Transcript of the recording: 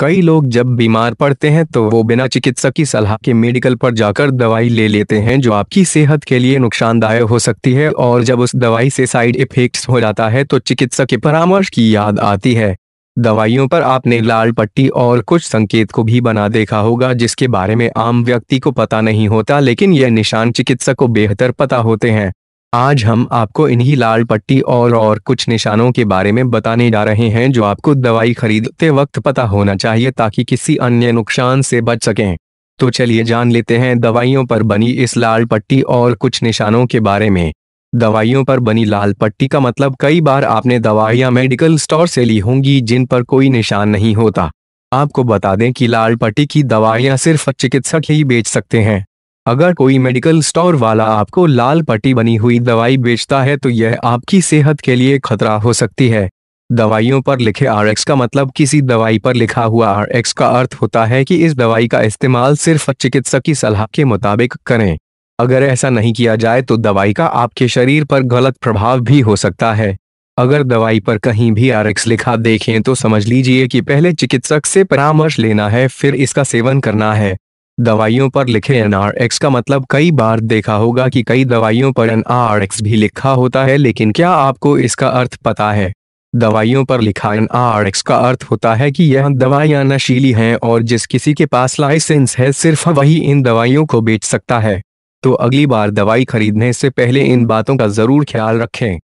कई लोग जब बीमार पड़ते हैं तो वो बिना चिकित्सक की सलाह के मेडिकल पर जाकर दवाई ले लेते हैं जो आपकी सेहत के लिए नुकसानदायक हो सकती है और जब उस दवाई से साइड इफेक्ट्स हो जाता है तो चिकित्सक के परामर्श की याद आती है दवाइयों पर आपने लाल पट्टी और कुछ संकेत को भी बना देखा होगा जिसके बारे में आम व्यक्ति को पता नहीं होता लेकिन यह निशान चिकित्सक को बेहतर पता होते हैं आज हम आपको इन्हीं लाल पट्टी और और कुछ निशानों के बारे में बताने जा रहे हैं जो आपको दवाई खरीदते वक्त पता होना चाहिए ताकि किसी अन्य नुकसान से बच सकें तो चलिए जान लेते हैं दवाइयों पर बनी इस लाल पट्टी और कुछ निशानों के बारे में दवाइयों पर बनी लाल पट्टी का मतलब कई बार आपने दवाइयां मेडिकल स्टोर से ली होंगी जिन पर कोई निशान नहीं होता आपको बता दें कि लाल पट्टी की दवाइयां सिर्फ चिकित्सक ही बेच सकते हैं अगर कोई मेडिकल स्टोर वाला आपको लाल पट्टी बनी हुई दवाई बेचता है तो यह आपकी सेहत के लिए खतरा हो सकती है दवाइयों पर लिखे आर का मतलब किसी दवाई पर लिखा हुआ आर का अर्थ होता है कि इस दवाई का इस्तेमाल सिर्फ चिकित्सक की सलाह के मुताबिक करें अगर ऐसा नहीं किया जाए तो दवाई का आपके शरीर पर गलत प्रभाव भी हो सकता है अगर दवाई पर कहीं भी आर लिखा देखें तो समझ लीजिए कि पहले चिकित्सक से परामर्श लेना है फिर इसका सेवन करना है दवाइयों पर लिखे एनआरएक्स का मतलब कई बार देखा होगा कि कई दवाइयों पर एनआरएक्स भी लिखा होता है लेकिन क्या आपको इसका अर्थ पता है दवाइयों पर लिखा एनआरएक्स का अर्थ होता है कि यह दवाइयां नशीली हैं और जिस किसी के पास लाइसेंस है सिर्फ वही इन दवाइयों को बेच सकता है तो अगली बार दवाई खरीदने से पहले इन बातों का जरूर ख्याल रखें